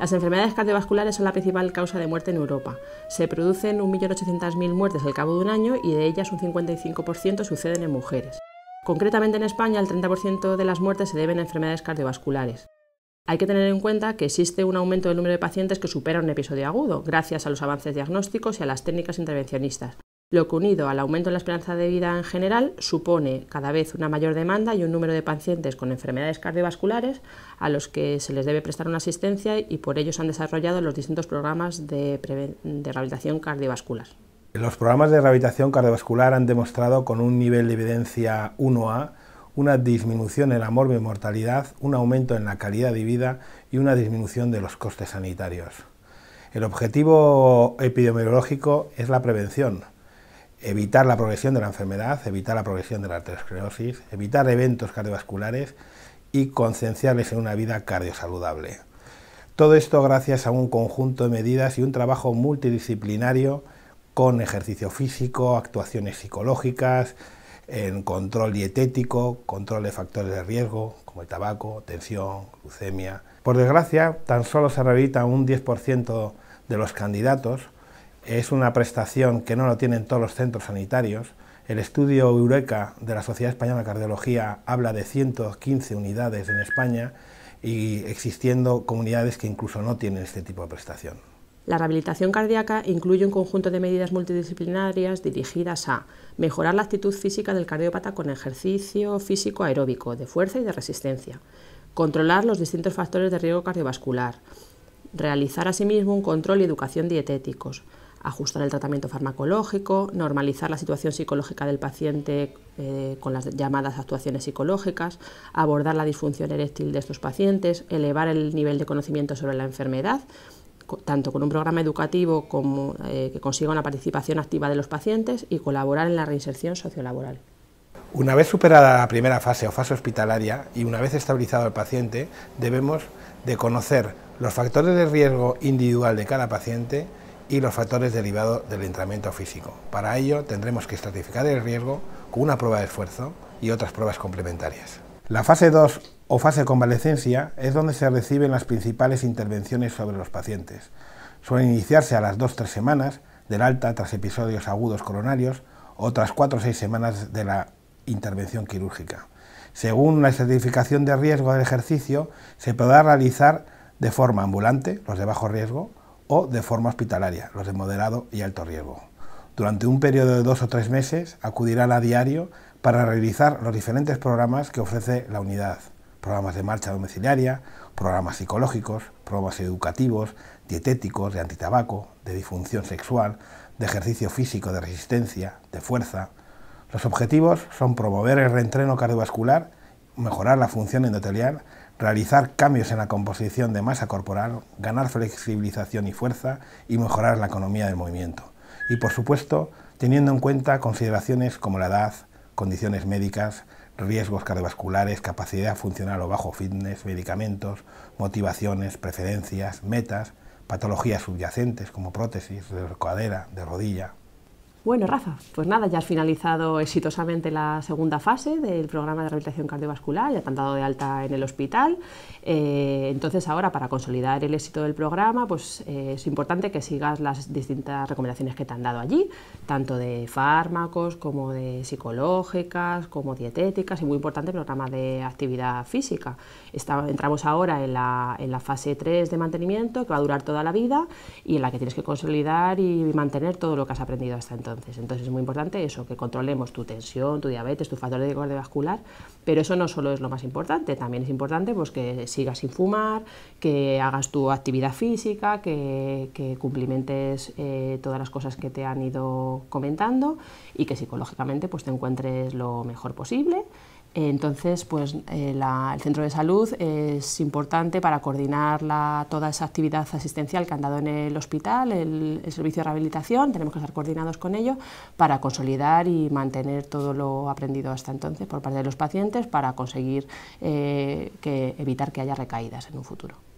Las enfermedades cardiovasculares son la principal causa de muerte en Europa. Se producen 1.800.000 muertes al cabo de un año y de ellas un 55% suceden en mujeres. Concretamente en España el 30% de las muertes se deben a enfermedades cardiovasculares. Hay que tener en cuenta que existe un aumento del número de pacientes que supera un episodio agudo, gracias a los avances diagnósticos y a las técnicas intervencionistas, lo que unido al aumento en la esperanza de vida en general supone cada vez una mayor demanda y un número de pacientes con enfermedades cardiovasculares a los que se les debe prestar una asistencia y por ello se han desarrollado los distintos programas de, rehabilitación cardiovascular. Los programas de rehabilitación cardiovascular han demostrado con un nivel de evidencia 1A una disminución en la mortalidad, un aumento en la calidad de vida y una disminución de los costes sanitarios. El objetivo epidemiológico es la prevención, evitar la progresión de la enfermedad, evitar la progresión de la arteriosclerosis, evitar eventos cardiovasculares y concienciarles en una vida cardiosaludable. Todo esto gracias a un conjunto de medidas y un trabajo multidisciplinario con ejercicio físico, actuaciones psicológicas, control dietético, control de factores de riesgo como el tabaco, tensión, glucemia. Por desgracia, tan solo se rehabilita un 10% de los candidatos, es una prestación que no lo tienen todos los centros sanitarios. El estudio Eureka de la Sociedad Española de Cardiología habla de 115 unidades en España y existiendo comunidades que incluso no tienen este tipo de prestación. La rehabilitación cardíaca incluye un conjunto de medidas multidisciplinarias dirigidas a mejorar la actitud física del cardiópata con ejercicio físico aeróbico de fuerza y de resistencia, controlar los distintos factores de riesgo cardiovascular, realizar asimismo un control y educación dietéticos, ajustar el tratamiento farmacológico, normalizar la situación psicológica del paciente eh, con las llamadas actuaciones psicológicas, abordar la disfunción eréctil de estos pacientes, elevar el nivel de conocimiento sobre la enfermedad, tanto con un programa educativo como eh, que consiga una participación activa de los pacientes y colaborar en la reinserción sociolaboral. Una vez superada la primera fase o fase hospitalaria y una vez estabilizado el paciente, debemos de conocer los factores de riesgo individual de cada paciente, y los factores derivados del entrenamiento físico. Para ello tendremos que estratificar el riesgo con una prueba de esfuerzo y otras pruebas complementarias. La fase 2 o fase de convalecencia es donde se reciben las principales intervenciones sobre los pacientes. Suelen iniciarse a las 2-3 semanas del alta tras episodios agudos coronarios o tras 4 o 6 semanas de la intervención quirúrgica. Según la estratificación de riesgo del ejercicio, se podrá realizar de forma ambulante, los de bajo riesgo, o de forma hospitalaria, los de moderado y alto riesgo. Durante un periodo de dos o tres meses acudirán a diario para realizar los diferentes programas que ofrece la unidad. Programas de marcha domiciliaria, programas psicológicos, programas educativos, dietéticos, de antitabaco, de disfunción sexual, de ejercicio físico, de resistencia, de fuerza. Los objetivos son promover el reentreno cardiovascular, mejorar la función endotelial, realizar cambios en la composición de masa corporal, ganar flexibilización y fuerza y mejorar la economía del movimiento. Y por supuesto, teniendo en cuenta consideraciones como la edad, condiciones médicas, riesgos cardiovasculares, capacidad funcional o bajo fitness, medicamentos, motivaciones, preferencias, metas, patologías subyacentes como prótesis de cadera, de rodilla, bueno, Rafa, pues nada, ya has finalizado exitosamente la segunda fase del programa de rehabilitación cardiovascular, ya te han dado de alta en el hospital. Eh, entonces, ahora, para consolidar el éxito del programa, pues eh, es importante que sigas las distintas recomendaciones que te han dado allí, tanto de fármacos como de psicológicas, como dietéticas y muy importante, el programa de actividad física. entramos ahora en la, en la fase 3 de mantenimiento, que va a durar toda la vida y en la que tienes que consolidar y mantener todo lo que has aprendido hasta entonces entonces. es muy importante eso, que controlemos tu tensión, tu diabetes, tu factor de cardiovascular, pero eso no solo es lo más importante, también es importante pues, que sigas sin fumar, que hagas tu actividad física, que, cumplimentes eh, todas las cosas que te han ido comentando y que psicológicamente pues, te encuentres lo mejor posible. Entonces, pues eh, el centro de salud es importante para coordinar la, toda esa actividad asistencial que han dado en el hospital, el, servicio de rehabilitación, tenemos que estar coordinados con ello para consolidar y mantener todo lo aprendido hasta entonces por parte de los pacientes para conseguir eh, que, evitar que haya recaídas en un futuro.